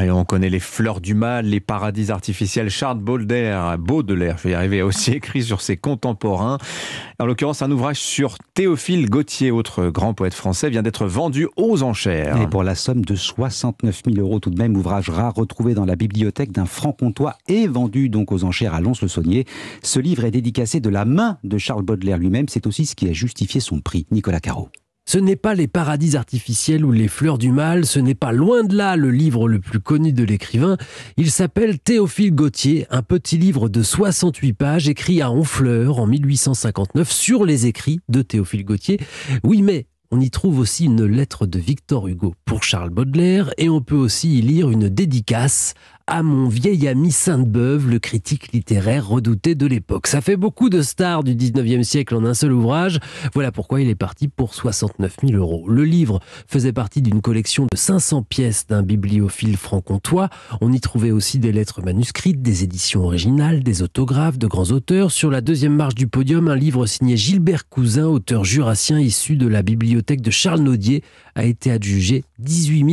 on connaît les fleurs du mal, les paradis artificiels. Charles Baudelaire, Baudelaire, je vais y arriver, a aussi écrit sur ses contemporains. En l'occurrence, un ouvrage sur Théophile Gautier, autre grand poète français, vient d'être vendu aux enchères. Et pour la somme de 69 000 euros, tout de même, ouvrage rare retrouvé dans la bibliothèque d'un franc-comtois et vendu donc aux enchères à Lons-le-Saunier. Ce livre est dédicacé de la main de Charles Baudelaire lui-même. C'est aussi ce qui a justifié son prix. Nicolas Caro. Ce n'est pas les paradis artificiels ou les fleurs du mal, ce n'est pas loin de là le livre le plus connu de l'écrivain. Il s'appelle Théophile Gautier, un petit livre de 68 pages écrit à Honfleur en 1859 sur les écrits de Théophile Gautier. Oui, mais on y trouve aussi une lettre de Victor Hugo pour Charles Baudelaire et on peut aussi y lire une dédicace à mon vieil ami Sainte-Beuve, le critique littéraire redouté de l'époque. Ça fait beaucoup de stars du 19e siècle en un seul ouvrage. Voilà pourquoi il est parti pour 69 000 euros. Le livre faisait partie d'une collection de 500 pièces d'un bibliophile franc-comtois. On y trouvait aussi des lettres manuscrites, des éditions originales, des autographes de grands auteurs. Sur la deuxième marche du podium, un livre signé Gilbert Cousin, auteur jurassien issu de la bibliothèque de Charles Naudier, a été adjugé 18 000